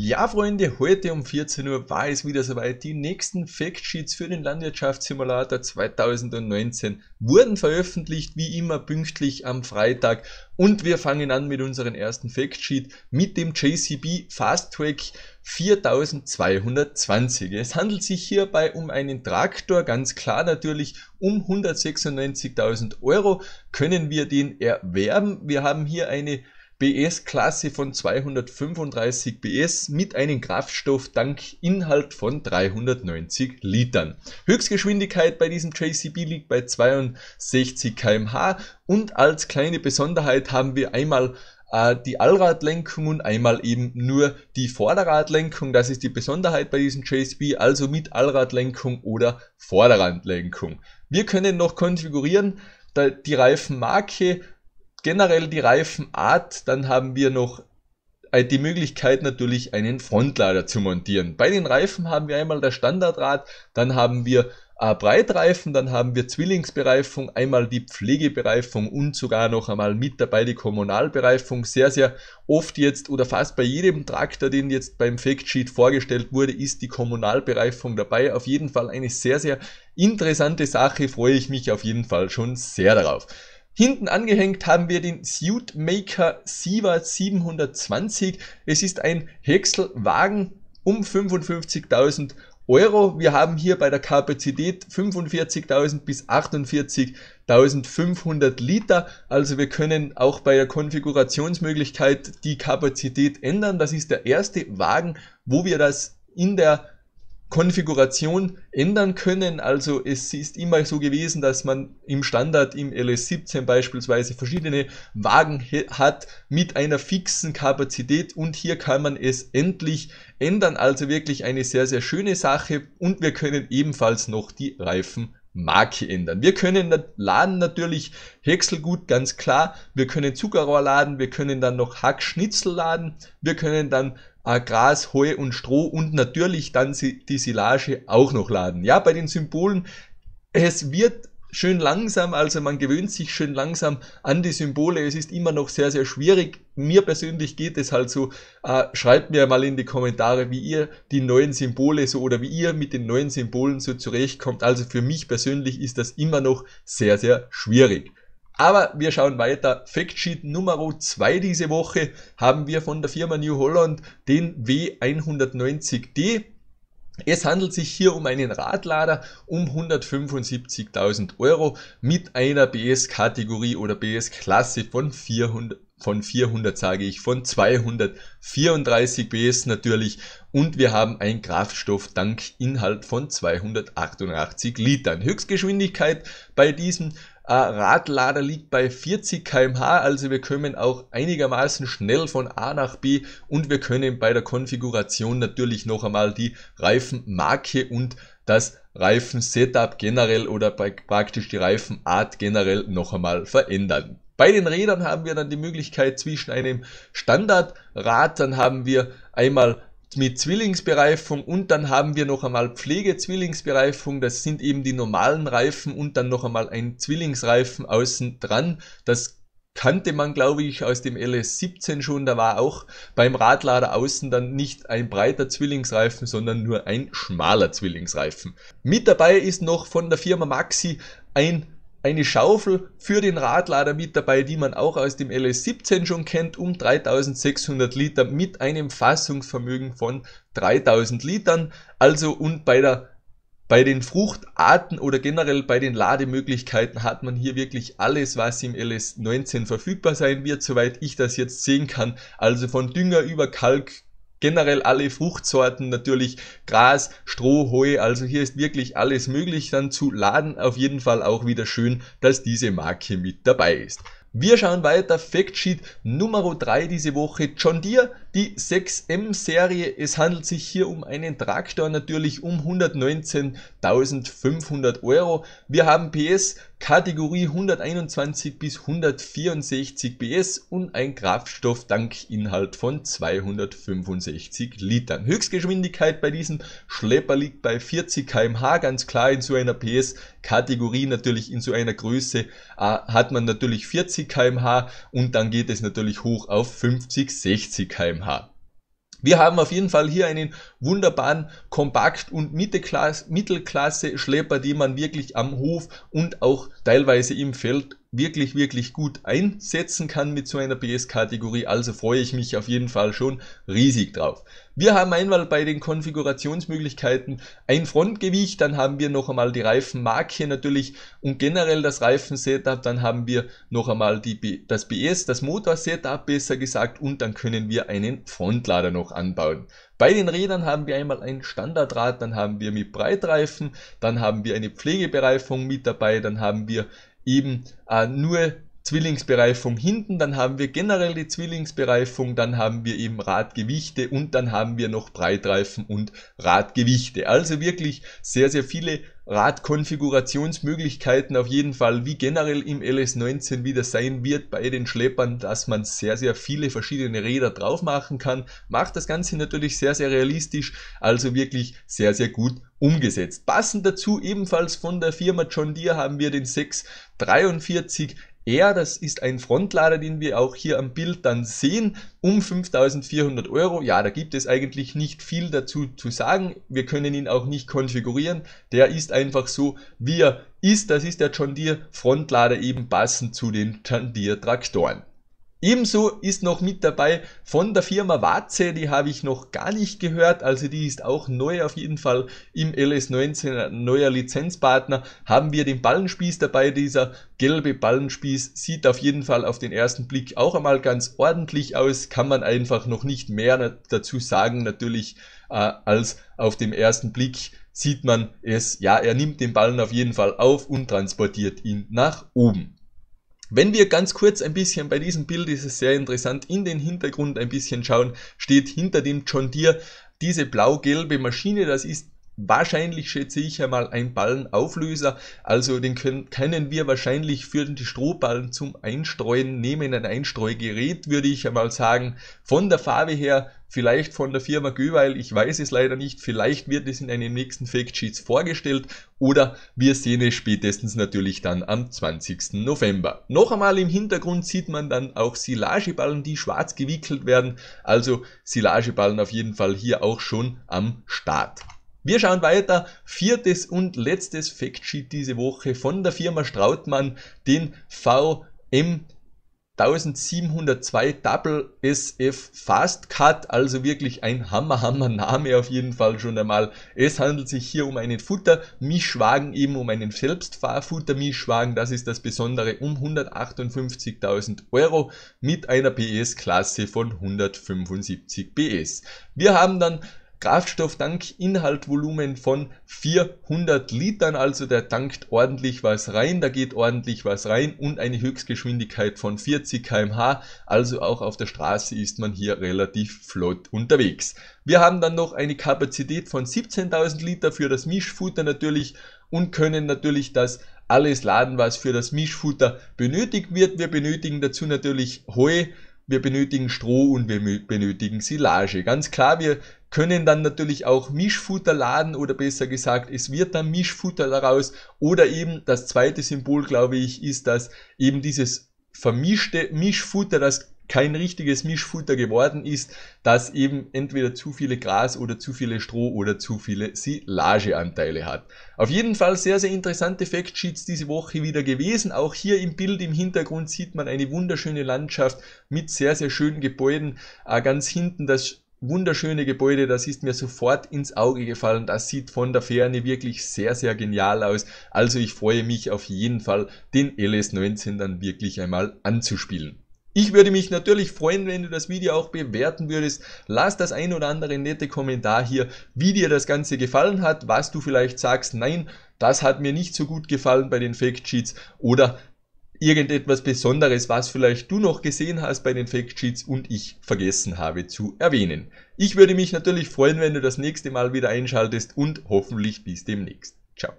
Ja, Freunde, heute um 14 Uhr war es wieder soweit. Die nächsten Factsheets für den Landwirtschaftssimulator 2019 wurden veröffentlicht, wie immer pünktlich am Freitag. Und wir fangen an mit unserem ersten Factsheet mit dem JCB Fast Track 4220. Es handelt sich hierbei um einen Traktor, ganz klar natürlich, um 196.000 Euro können wir den erwerben. Wir haben hier eine BS-Klasse von 235 PS mit einem Kraftstofftankinhalt von 390 Litern. Höchstgeschwindigkeit bei diesem JCB liegt bei 62 km/h und als kleine Besonderheit haben wir einmal äh, die Allradlenkung und einmal eben nur die Vorderradlenkung. Das ist die Besonderheit bei diesem JCB, also mit Allradlenkung oder Vorderradlenkung. Wir können noch konfigurieren die Reifenmarke generell die Reifenart. Dann haben wir noch äh, die Möglichkeit natürlich einen Frontlader zu montieren. Bei den Reifen haben wir einmal das Standardrad, dann haben wir äh, Breitreifen, dann haben wir Zwillingsbereifung, einmal die Pflegebereifung und sogar noch einmal mit dabei die Kommunalbereifung. Sehr, sehr oft jetzt oder fast bei jedem Traktor, den jetzt beim Factsheet vorgestellt wurde, ist die Kommunalbereifung dabei. Auf jeden Fall eine sehr, sehr interessante Sache, freue ich mich auf jeden Fall schon sehr darauf. Hinten angehängt haben wir den Suitmaker Siva 720. Es ist ein Häckselwagen um 55.000 Euro. Wir haben hier bei der Kapazität 45.000 bis 48.500 Liter. Also wir können auch bei der Konfigurationsmöglichkeit die Kapazität ändern. Das ist der erste Wagen, wo wir das in der Konfiguration ändern können. Also es ist immer so gewesen, dass man im Standard im LS17 beispielsweise verschiedene Wagen hat mit einer fixen Kapazität und hier kann man es endlich ändern. Also wirklich eine sehr, sehr schöne Sache und wir können ebenfalls noch die Reifen Marke ändern. Wir können laden natürlich Häckselgut, ganz klar. Wir können Zuckerrohr laden, wir können dann noch Hackschnitzel laden, wir können dann äh, Gras, Heu und Stroh und natürlich dann die Silage auch noch laden. Ja, bei den Symbolen, es wird schön langsam, also man gewöhnt sich schön langsam an die Symbole. Es ist immer noch sehr, sehr schwierig. Mir persönlich geht es halt so. Äh, schreibt mir mal in die Kommentare, wie ihr die neuen Symbole so oder wie ihr mit den neuen Symbolen so zurechtkommt. Also für mich persönlich ist das immer noch sehr, sehr schwierig. Aber wir schauen weiter. Factsheet Nummer 2 diese Woche haben wir von der Firma New Holland den W190D. Es handelt sich hier um einen Radlader um 175.000 Euro mit einer BS-Kategorie oder BS-Klasse von 400, von 400 sage ich, von 234 PS natürlich und wir haben einen Kraftstofftankinhalt von 288 Litern. Höchstgeschwindigkeit bei diesem Radlader liegt bei 40 km/h, also wir kommen auch einigermaßen schnell von A nach B und wir können bei der Konfiguration natürlich noch einmal die Reifenmarke und das Reifen-Setup generell oder praktisch die Reifenart generell noch einmal verändern. Bei den Rädern haben wir dann die Möglichkeit zwischen einem Standardrad, dann haben wir einmal mit Zwillingsbereifung und dann haben wir noch einmal Pflegezwillingsbereifung, das sind eben die normalen Reifen und dann noch einmal ein Zwillingsreifen außen dran. Das kannte man, glaube ich, aus dem LS17 schon, da war auch beim Radlader außen dann nicht ein breiter Zwillingsreifen, sondern nur ein schmaler Zwillingsreifen. Mit dabei ist noch von der Firma Maxi ein eine Schaufel für den Radlader mit dabei, die man auch aus dem LS17 schon kennt, um 3600 Liter mit einem Fassungsvermögen von 3000 Litern. Also und bei der bei den Fruchtarten oder generell bei den Lademöglichkeiten hat man hier wirklich alles, was im LS19 verfügbar sein wird, soweit ich das jetzt sehen kann. Also von Dünger über Kalk, generell alle Fruchtsorten natürlich, Gras, Stroh, Heu, also hier ist wirklich alles möglich dann zu laden. Auf jeden Fall auch wieder schön, dass diese Marke mit dabei ist. Wir schauen weiter, Factsheet Nummer 3 diese Woche, John Deere, die 6M Serie. Es handelt sich hier um einen Traktor natürlich um 119.500 Euro. Wir haben PS Kategorie 121 bis 164 PS und ein Kraftstofftankinhalt von 265 Litern. Höchstgeschwindigkeit bei diesem Schlepper liegt bei 40 km/h, ganz klar in so einer PS-Kategorie natürlich in so einer Größe äh, hat man natürlich 40 km/h und dann geht es natürlich hoch auf 50, 60 km/h. Wir haben auf jeden Fall hier einen wunderbaren Kompakt- und Mittelklasse-Schlepper, den man wirklich am Hof und auch teilweise im Feld wirklich, wirklich gut einsetzen kann mit so einer bs kategorie Also freue ich mich auf jeden Fall schon riesig drauf. Wir haben einmal bei den Konfigurationsmöglichkeiten ein Frontgewicht, dann haben wir noch einmal die Reifenmarke natürlich und generell das Reifen-Setup, dann haben wir noch einmal die, das BS, das Motorsetup besser gesagt und dann können wir einen Frontlader noch anbauen. Bei den Rädern haben wir einmal ein Standardrad, dann haben wir mit Breitreifen, dann haben wir eine Pflegebereifung mit dabei, dann haben wir eben äh, nur Zwillingsbereifung hinten, dann haben wir generell die Zwillingsbereifung, dann haben wir eben Radgewichte und dann haben wir noch Breitreifen und Radgewichte. Also wirklich sehr, sehr viele Radkonfigurationsmöglichkeiten auf jeden Fall, wie generell im LS19 wieder sein wird bei den Schleppern, dass man sehr, sehr viele verschiedene Räder drauf machen kann, macht das Ganze natürlich sehr, sehr realistisch, also wirklich sehr, sehr gut umgesetzt. Passend dazu ebenfalls von der Firma John Deere haben wir den 643 R, das ist ein Frontlader, den wir auch hier am Bild dann sehen, um 5400 Euro. Ja, da gibt es eigentlich nicht viel dazu zu sagen. Wir können ihn auch nicht konfigurieren. Der ist einfach so, wie er ist. Das ist der John Deere Frontlader eben passend zu den John Deere Traktoren. Ebenso ist noch mit dabei von der Firma Watze, die habe ich noch gar nicht gehört, also die ist auch neu auf jeden Fall im LS19, neuer Lizenzpartner, haben wir den Ballenspieß dabei, dieser gelbe Ballenspieß sieht auf jeden Fall auf den ersten Blick auch einmal ganz ordentlich aus, kann man einfach noch nicht mehr dazu sagen natürlich äh, als auf dem ersten Blick sieht man es, ja er nimmt den Ballen auf jeden Fall auf und transportiert ihn nach oben. Wenn wir ganz kurz ein bisschen bei diesem Bild, ist es sehr interessant, in den Hintergrund ein bisschen schauen, steht hinter dem John Deere diese blau-gelbe Maschine, das ist wahrscheinlich schätze ich einmal ein Ballenauflöser, also den können, können wir wahrscheinlich für die Strohballen zum Einstreuen nehmen, ein Einstreugerät würde ich einmal sagen, von der Farbe her, vielleicht von der Firma Göweil, ich weiß es leider nicht, vielleicht wird es in einem nächsten Factsheets vorgestellt oder wir sehen es spätestens natürlich dann am 20. November. Noch einmal im Hintergrund sieht man dann auch Silageballen, die schwarz gewickelt werden, also Silageballen auf jeden Fall hier auch schon am Start. Wir schauen weiter. Viertes und letztes Factsheet diese Woche von der Firma Strautmann, den VM 1702 Double SF Fast Cut, also wirklich ein Hammer, Hammer Name auf jeden Fall schon einmal. Es handelt sich hier um einen Futtermischwagen, eben um einen Selbstfahrfuttermischwagen, das ist das Besondere, um 158.000 Euro mit einer PS-Klasse von 175 PS. Wir haben dann Kraftstofftank, Inhaltvolumen von 400 Litern, also der tankt ordentlich was rein, da geht ordentlich was rein und eine Höchstgeschwindigkeit von 40 km/h, also auch auf der Straße ist man hier relativ flott unterwegs. Wir haben dann noch eine Kapazität von 17.000 Liter für das Mischfutter natürlich und können natürlich das alles laden, was für das Mischfutter benötigt wird. Wir benötigen dazu natürlich hohe wir benötigen Stroh und wir benötigen Silage. Ganz klar, wir können dann natürlich auch Mischfutter laden oder besser gesagt, es wird dann Mischfutter daraus oder eben das zweite Symbol, glaube ich, ist, dass eben dieses vermischte Mischfutter, das kein richtiges Mischfutter geworden ist, das eben entweder zu viele Gras oder zu viele Stroh oder zu viele Silageanteile hat. Auf jeden Fall sehr, sehr interessante Factsheets diese Woche wieder gewesen. Auch hier im Bild im Hintergrund sieht man eine wunderschöne Landschaft mit sehr, sehr schönen Gebäuden. Äh, ganz hinten das wunderschöne Gebäude, das ist mir sofort ins Auge gefallen. Das sieht von der Ferne wirklich sehr, sehr genial aus. Also ich freue mich auf jeden Fall, den LS19 dann wirklich einmal anzuspielen. Ich würde mich natürlich freuen, wenn du das Video auch bewerten würdest. Lass das ein oder andere nette Kommentar hier, wie dir das Ganze gefallen hat, was du vielleicht sagst, nein, das hat mir nicht so gut gefallen bei den Fact Sheets oder irgendetwas Besonderes, was vielleicht du noch gesehen hast bei den Fact Sheets und ich vergessen habe zu erwähnen. Ich würde mich natürlich freuen, wenn du das nächste Mal wieder einschaltest und hoffentlich bis demnächst. Ciao.